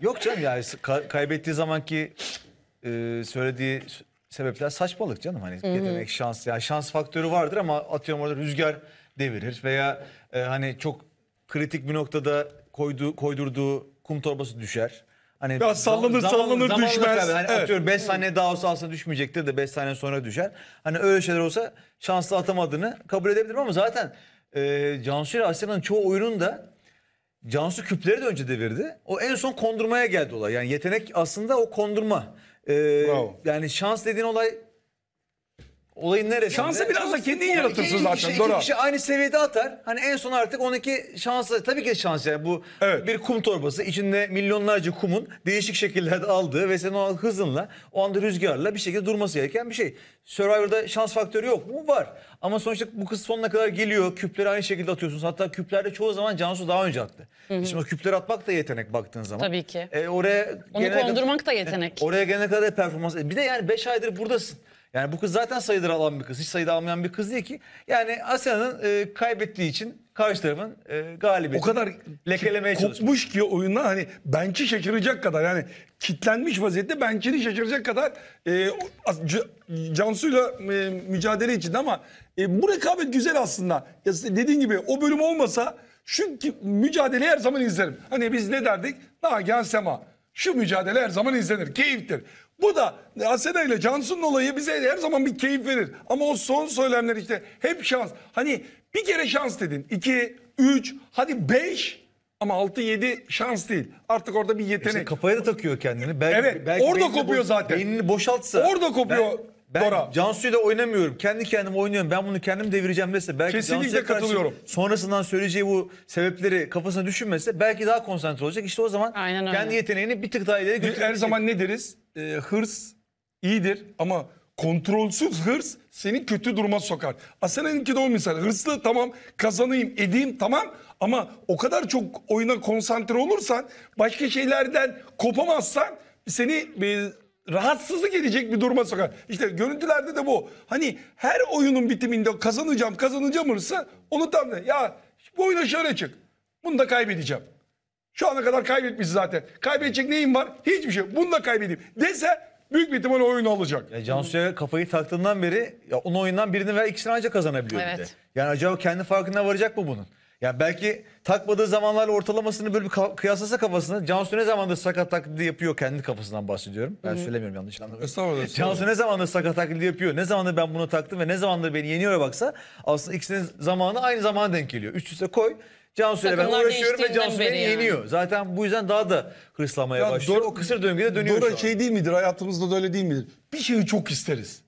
Yok canım yani kaybettiği zamanki e, söylediği sebepler saçmalık canım. Hani yetenek, şans. Yani şans faktörü vardır ama atıyorum orada rüzgar devirir veya e, hani çok kritik bir noktada koydu koydurduğu kum torbası düşer. Hani Ya sallanır, sallanır, zamanla düşmez. kaybeder. Hani Evet. atıyorum 5 saniye daha olsa aslında düşmeyecektir de 5 saniye sonra düşer. Hani öyle şeyler olsa şanslı atamadığını kabul edebilirim ama zaten e, Cansu ile Asya'nın çoğu oyununda Cansu küpleri de önce devirdi. O en son kondurmaya geldi olay. Yani yetenek aslında o kondurma. Ee, Bravo. Yani şans dediğin olay olayın neresi? Şansı biraz da kendin yaratırsın iki, zaten. Kişi, iki Dora. kişi aynı seviyede atar. Hani en son artık 12 şansı Tabii ki şans yani bu evet. bir kum torbası. içinde milyonlarca kumun değişik şekillerde aldığı ve senin o hızınla o anda rüzgarla bir şekilde durması gereken bir şey. Survivor'da şans faktörü yok mu? Var. Ama sonuçta bu kız sonuna kadar geliyor. Küpleri aynı şekilde atıyorsunuz. Hatta küplerde çoğu zaman Cansu daha önce attı. Hı hı. Şimdi küpler atmak da yetenek baktığın zaman. Tabii ki. E, oraya Onu kondurmak kadar, da yetenek. Oraya gelene kadar performans. E, bir de yani 5 aydır buradasın. Yani bu kız zaten sayıdır alan bir kız. Hiç sayıda almayan bir kız değil ki. Yani Asya'nın e, kaybettiği için karşı tarafın e, galibiyeti. O kadar lekelemeye ki, kopmuş ki oyundan hani bench'i şaşıracak kadar yani kitlenmiş vaziyette bench'ini şaşıracak kadar e, Cansu'yla e, mücadele içinde ama e, bu rekabet güzel aslında. Ya dediğin gibi o bölüm olmasa çünkü mücadele her zaman izlerim. Hani biz ne derdik? Nagihan Sema. Şu mücadele her zaman izlenir. Keyiftir. Bu da Asena ile Cansu'nun olayı bize her zaman bir keyif verir. Ama o son söylemler işte hep şans. Hani bir kere şans dedin. 2, üç, hadi beş, ama altı, yedi şans değil. Artık orada bir yetenek. İşte kafaya da takıyor kendini. Belki, evet belki orada kopuyor zaten. Beynini boşaltsa. Orada kopuyor. Ben... Ben Dora. Cansu'yu da oynamıyorum. Kendi kendim oynuyorum. Ben bunu kendim devireceğim dese belki Kesinlikle Cansu'ya katılıyorum. sonrasından söyleyeceği bu sebepleri kafasına düşünmese belki daha konsantre olacak. İşte o zaman Aynen öyle. kendi yeteneğini bir tık daha ileri götürecek. Her zaman ne deriz? Ee, hırs iyidir ama kontrolsüz hırs seni kötü duruma sokar. Asena'nınki de o misal. Hırslı tamam kazanayım edeyim tamam ama o kadar çok oyuna konsantre olursan başka şeylerden kopamazsan seni e, rahatsızlık edecek bir duruma sokar. İşte görüntülerde de bu. Hani her oyunun bitiminde kazanacağım kazanacağım hırsı onu tam da ya bu oyuna şöyle çık. Bunu da kaybedeceğim. Şu ana kadar kaybetmiş zaten. Kaybedecek neyim var? Hiçbir şey. Bunu da kaybedeyim. Dese büyük bir ihtimalle oyunu alacak. Ya Cansu'ya kafayı taktığından beri ya onun oyundan birini veya ikisini ancak kazanabiliyor evet. Yani acaba kendi farkına varacak mı bunun? Ya belki takmadığı zamanlarla ortalamasını böyle bir kıyaslasa kafasını. Cansu ne zamandır sakat taklidi yapıyor kendi kafasından bahsediyorum. Ben Hı -hı. söylemiyorum yanlış anlamıyorum. Cansu ne zamandır sakat taklidi yapıyor. Ne zamandır ben bunu taktım ve ne zamandır beni yeniyor baksa aslında ikisinin zamanı aynı zamana denk geliyor. Üst üste koy. Cansu ile ben uğraşıyorum ve Cansu beni yani. yeniyor. Zaten bu yüzden daha da hırslamaya ya başlıyor. Dora, o kısır döngüde dönüyor Dora şey değil midir? Hayatımızda da öyle değil midir? Bir şeyi çok isteriz.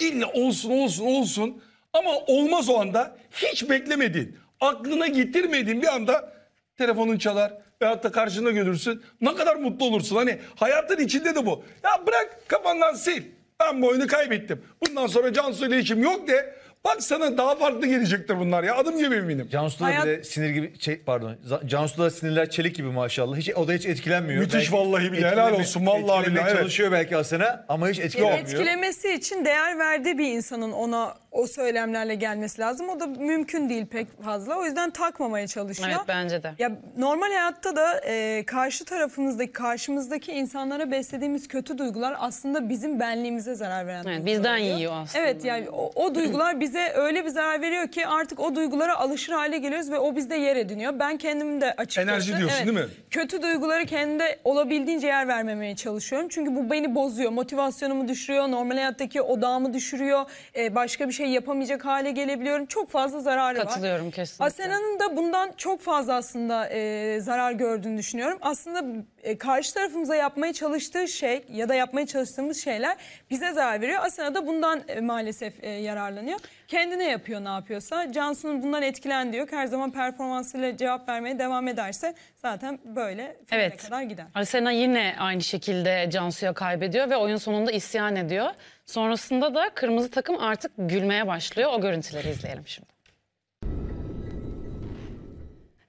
İlla olsun olsun olsun ama olmaz o anda hiç beklemediğin aklına getirmediğin bir anda telefonun çalar ve hatta karşına görürsün. Ne kadar mutlu olursun. Hani hayatın içinde de bu. Ya bırak kafandan sil. Ben bu oyunu kaybettim. Bundan sonra Cansu ile işim yok de. Bak sana daha farklı gelecektir bunlar ya. Adım gibi eminim. Cansu'da Hayat... bile sinir gibi şey, pardon. Cansu'da sinirler çelik gibi maşallah. Hiç o da hiç etkilenmiyor. Müthiş belki vallahi bile helal olsun vallahi bile. çalışıyor evet. belki Asena ama hiç etkilemiyor. etkilemesi için değer verdi bir insanın ona o söylemlerle gelmesi lazım. O da mümkün değil pek fazla. O yüzden takmamaya çalışıyor. Evet bence de. Ya normal hayatta da e, karşı tarafımızdaki, karşımızdaki insanlara beslediğimiz kötü duygular aslında bizim benliğimize zarar veren. Evet, bizden oluyor. yiyor aslında. Evet yani o, o duygular bize öyle bir zarar veriyor ki artık o duygulara alışır hale geliyoruz ve o bizde yer ediniyor. Ben kendim de açıkçası Enerji diyorsun evet, değil mi? Kötü duyguları kendimde olabildiğince yer vermemeye çalışıyorum. Çünkü bu beni bozuyor. Motivasyonumu düşürüyor. Normal hayattaki odağımı düşürüyor. E, başka bir şey şeyi yapamayacak hale gelebiliyorum. Çok fazla zararı var. Katılıyorum kesinlikle. Asena'nın da bundan çok fazla aslında e, zarar gördüğünü düşünüyorum. Aslında e, karşı tarafımıza yapmaya çalıştığı şey ya da yapmaya çalıştığımız şeyler bize zarar veriyor. Asena da bundan e, maalesef e, yararlanıyor. Kendine yapıyor ne yapıyorsa. Cansu'nun bundan etkilen diyor. Her zaman performansıyla cevap vermeye devam ederse zaten böyle evet. kadar gider. Asena yine aynı şekilde Cansu'ya kaybediyor ve oyun sonunda isyan ediyor. Sonrasında da kırmızı takım artık gülmeye başlıyor. O görüntüleri izleyelim şimdi.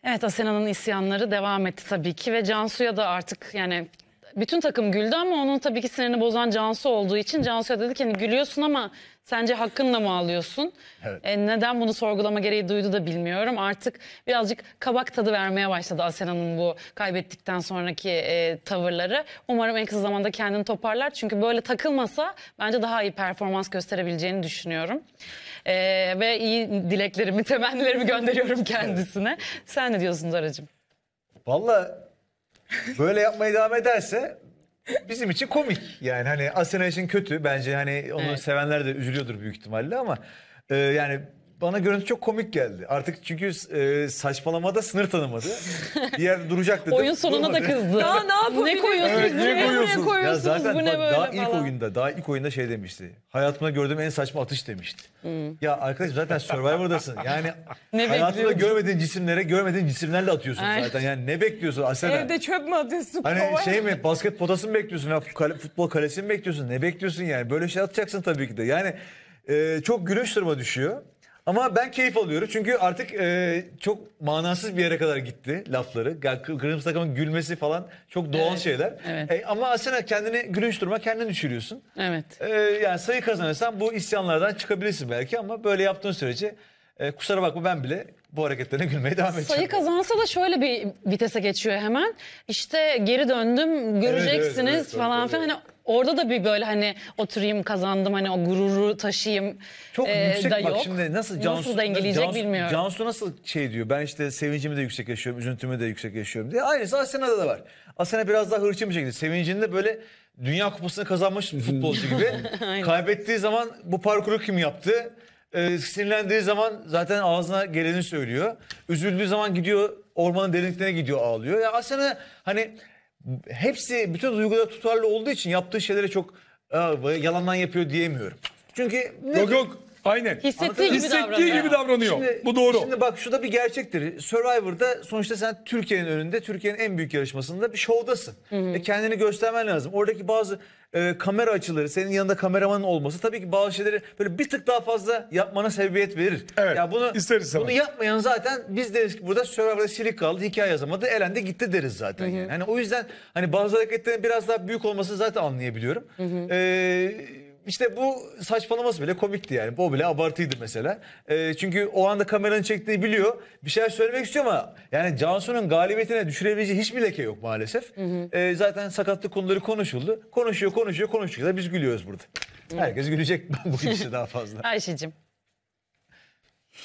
Evet Asena'nın isyanları devam etti tabii ki ve Cansu'ya da artık yani bütün takım güldü ama onun tabii ki sinirini bozan Cansu olduğu için Cansu'ya dedi ki hani gülüyorsun ama sence hakkınla mı ağlıyorsun? Evet. E, neden bunu sorgulama gereği duydu da bilmiyorum. Artık birazcık kabak tadı vermeye başladı Asena'nın bu kaybettikten sonraki e, tavırları. Umarım en kısa zamanda kendini toparlar. Çünkü böyle takılmasa bence daha iyi performans gösterebileceğini düşünüyorum. E, ve iyi dileklerimi, temennilerimi gönderiyorum kendisine. Sen ne diyorsun Zara'cığım? Vallahi böyle yapmaya devam ederse bizim için komik. Yani hani Asena için kötü. Bence hani onu Evet. sevenler de üzülüyordur büyük ihtimalle ama e, yani bana görüntü çok komik geldi. Artık çünkü e, saçmalamada sınır tanımadı. Bir yerde duracak dedim. Oyun sonuna da kızdı. Daha ne yapabilirim? Ne koyuyorsunuz? Evet, ne koyuyorsun? koyuyorsunuz? Ya zaten bu ne böyle daha ilk oyunda, daha ilk oyunda şey demişti. Hayatımda gördüğüm en saçma atış demişti. Hmm. Ya arkadaş zaten Survivor'dasın. Yani ne hayatında görmediğin cisimlere, görmediğin cisimlerle atıyorsun Ay. zaten. Yani ne bekliyorsun Asena? Evde çöp mü atıyorsun? Hani kova? şey mi basket potasını bekliyorsun ya futbol kalesini bekliyorsun? Ne bekliyorsun yani? Böyle şey atacaksın tabii ki de. Yani e, çok gülüş duruma düşüyor. Ama ben keyif alıyorum çünkü artık e, çok manasız bir yere kadar gitti lafları. Yani kırmızı takımın gülmesi falan çok doğal evet, şeyler. Evet. E, ama Asena kendini gülünç duruma kendini düşürüyorsun. Evet. E, yani sayı kazanırsan bu isyanlardan çıkabilirsin belki ama böyle yaptığın sürece e, kusura bakma ben bile bu hareketlerine gülmeye devam edeceğim. Sayı kazansa da şöyle bir vitese geçiyor hemen. İşte geri döndüm göreceksiniz evet, hani evet, evet, falan filan. evet. Hani Orada da bir böyle hani oturayım kazandım hani o gururu taşıyayım Çok e, yüksek da bak yok. şimdi nasıl Cansu, nasıl dengeleyecek Cansu, bilmiyorum. Cansu nasıl şey diyor ben işte sevincimi de yüksek yaşıyorum üzüntümü de yüksek yaşıyorum diye. Aynısı Asena'da da var. Asena biraz daha hırçın bir şekilde sevincinde böyle Dünya Kupası'nı kazanmış futbolcu gibi. Kaybettiği zaman bu parkuru kim yaptı? Ee, sinirlendiği zaman zaten ağzına geleni söylüyor. Üzüldüğü zaman gidiyor ormanın derinliklerine gidiyor ağlıyor. Ya Asena hani hepsi bütün duyguda tutarlı olduğu için yaptığı şeylere çok "Aa, yalandan yapıyor diyemiyorum. Çünkü ne Yok yok Aynen. Hissettiği, gibi, Hissettiği davranıyor. gibi davranıyor. Şimdi, Bu doğru. Şimdi bak şu da bir gerçektir. Survivor'da sonuçta sen Türkiye'nin önünde, Türkiye'nin en büyük yarışmasında bir şovdasın. Hı hı. E kendini göstermen lazım. Oradaki bazı e, kamera açıları, senin yanında kameramanın olması tabii ki bazı şeyleri böyle bir tık daha fazla yapmana sebebiyet verir. Evet. Ya bunu ister Bunu yapmayan zaten biz deriz ki burada Survivor'da silik kaldı, hikaye yazamadı, elendi gitti deriz zaten. Hı hı. Yani. yani o yüzden hani bazı hareketlerin biraz daha büyük olması zaten anlayabiliyorum. Hı hı. Ee, işte bu saçmalaması bile komikti yani. Bu bile abartıydı mesela. E, çünkü o anda kameranın çektiğini biliyor. Bir şeyler söylemek istiyor ama yani Cansu'nun galibiyetine düşürebileceği hiçbir leke yok maalesef. Hı hı. E, zaten sakatlık konuları konuşuldu. Konuşuyor, konuşuyor, konuşuyor. da Biz gülüyoruz burada. Hı. Herkes gülecek bu işi daha fazla. Ayşe'cim.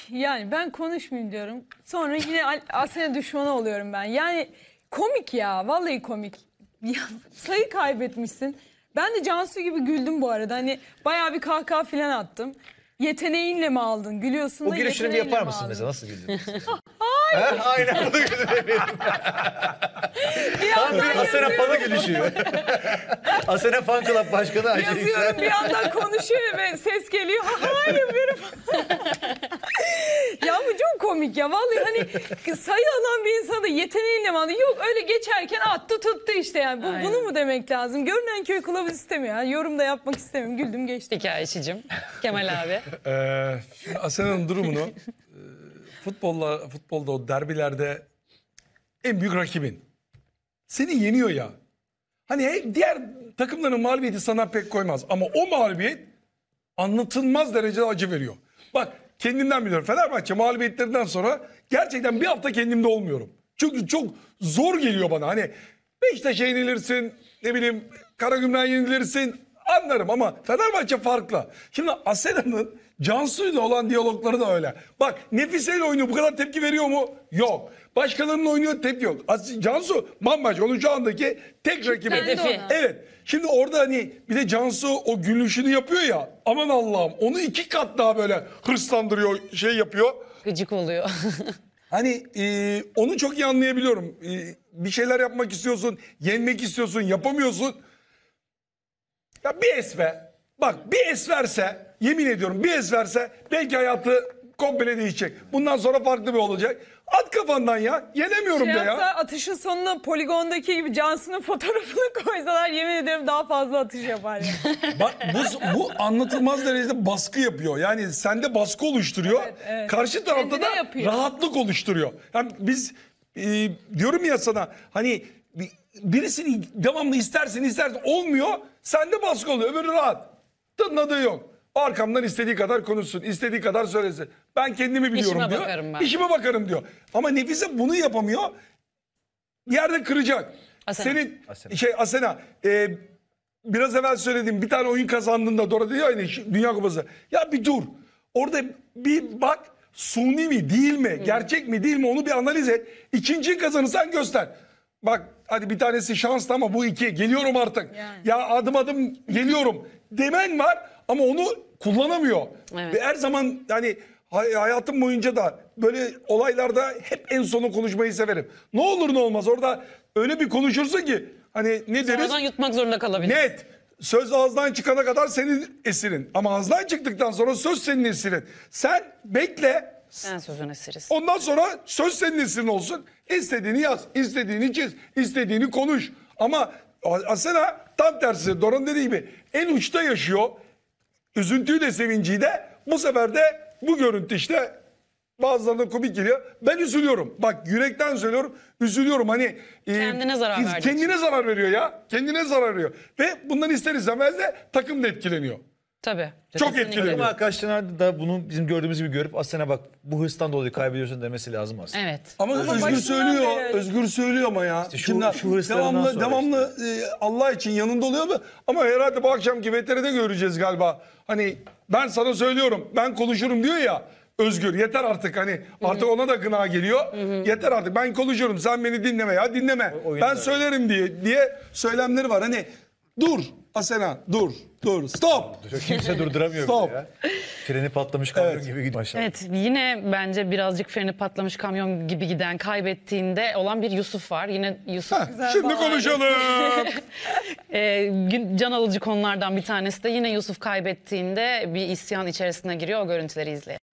Yani ben konuşmayayım diyorum. Sonra yine Asya düşmanı oluyorum ben. Yani komik ya. Vallahi komik. Ya, sayı kaybetmişsin. Ben de Cansu gibi güldüm bu arada. Hani bayağı bir kahkaha falan attım. Yeteneğinle mi aldın? Gülüyorsun da Bu gülüşünü yapar mısın mesela? Nasıl güldün? Hayır. Aynen bunu güldüm. Bir Tam Asena yazıyorum, Fan'a gülüşü. Asena Fan Club Başkanı Ayşe yazıyorum bir yandan konuşuyor ve ses geliyor. Hayır bir ya bu çok komik ya. Vallahi hani sayı alan bir insana da yeteneğinle vardı. Yok öyle geçerken attı tuttu işte yani. Bu, Aynen. bunu mu demek lazım? Görünen köy kılavuz istemiyor. Yani yorum da yapmak istemiyorum. Güldüm geçti. Hikayecicim. Kemal abi. ee, Asena'nın durumunu e, futbolla, futbolda o derbilerde en büyük rakibin. Seni yeniyor ya. Hani diğer takımların mağlubiyeti sana pek koymaz. Ama o mağlubiyet anlatılmaz derece acı veriyor. Bak kendimden biliyorum. Fenerbahçe mağlubiyetlerinden sonra gerçekten bir hafta kendimde olmuyorum. Çünkü çok zor geliyor bana. Hani Beşiktaş'a yenilirsin, ne bileyim Karagümrük'e yenilirsin anlarım ama Fenerbahçe farklı. Şimdi Asena'nın Cansu'yla olan diyalogları da öyle. Bak Nefise ile oynuyor bu kadar tepki veriyor mu? Yok. Başkalarının oynuyor tepki yok. As Cansu bambaşka onun şu andaki tek rakibi. Hedefi. Evet. Şimdi orada hani bir de Cansu o gülüşünü yapıyor ya. Aman Allah'ım onu iki kat daha böyle hırslandırıyor şey yapıyor. Gıcık oluyor. Hani e, onu çok iyi anlayabiliyorum. E, bir şeyler yapmak istiyorsun, yenmek istiyorsun, yapamıyorsun. Ya bir es Bak bir es verse yemin ediyorum bir es verse belki hayatı komple değişecek. Bundan sonra farklı bir olacak. At kafandan ya. Yenemiyorum şey da ya. atışın sonuna poligondaki gibi Cansu'nun fotoğrafını koysalar yemin ediyorum daha fazla atış yapar. Ya. Bak bu, bu anlatılmaz derecede baskı yapıyor. Yani sende baskı oluşturuyor. Evet, evet. Karşı tarafta Kendine da yapıyor. rahatlık oluşturuyor. Yani biz e, diyorum ya sana hani birisini devamlı istersin istersin olmuyor. Sende baskı oluyor. Öbürü rahat. Tınladığı yok. Arkamdan istediği kadar konuşsun, istediği kadar söylesin. Ben kendimi biliyorum İşime diyor. bakarım ben. İşime bakarım diyor. Ama nefise bunu yapamıyor. Bir yerde kıracak. Asena. Senin Asena. şey Asena e, biraz evvel söylediğim bir tane oyun kazandığında Dora diyor ya hani, Dünya Kupası. Ya bir dur. Orada bir bak suni mi değil mi gerçek mi değil mi onu bir analiz et. İkinciyi kazanırsan göster. Bak hadi bir tanesi şanslı ama bu iki geliyorum artık. Yani. Ya adım adım geliyorum demen var ama onu kullanamıyor. Evet. Ve her zaman yani hayatım boyunca da böyle olaylarda hep en sonu konuşmayı severim. Ne olur ne olmaz orada öyle bir konuşursun ki hani ne Sonradan deriz? Sonradan yutmak zorunda kalabilir. Net. Söz ağızdan çıkana kadar senin esirin. Ama ağızdan çıktıktan sonra söz senin esirin. Sen bekle. Sen sözün esirisin. Ondan sonra söz senin esirin olsun. İstediğini yaz, istediğini çiz, istediğini konuş. Ama Asena tam tersi. Doran dediği gibi en uçta yaşıyor üzüntüyü de sevinciyi de bu sefer de bu görüntü işte bazılarına komik geliyor. Ben üzülüyorum. Bak yürekten söylüyorum. Üzülüyorum hani. E, kendine zarar e, Kendine zarar veriyor ya. Kendine zarar veriyor. Ve bundan ister istemez de takım da etkileniyor. Tabii. Çok etkili. Ama arkadaşlar da bunu bizim gördüğümüz gibi görüp aslına bak bu hırstan dolayı kaybediyorsun demesi lazım aslında. Evet. Ama Özgür söylüyor. beri Özgür söylüyor ama ya. İşte şu- Kimler- şu hırslarından devamlı sonra devamlı e, Allah için yanında oluyor da ama herhalde bu akşamki veteride göreceğiz galiba. Hani ben sana söylüyorum. Ben konuşurum diyor ya. Özgür yeter artık hani artık ona da gına geliyor. Yeter artık ben konuşurum sen beni dinleme ya dinleme. oyunda ben söylerim diye diye söylemleri var. Hani Dur Asena dur dur stop. Kimse durduramıyor Stop. ya. Freni patlamış kamyon Evet. gibi gidiyor. Maşallah. Evet yine bence birazcık freni patlamış kamyon gibi giden kaybettiğinde olan bir Yusuf var. Yine Yusuf Heh, şimdi konuşalım. e, can alıcı konulardan bir tanesi de yine Yusuf kaybettiğinde bir isyan içerisine giriyor o görüntüleri izleyelim.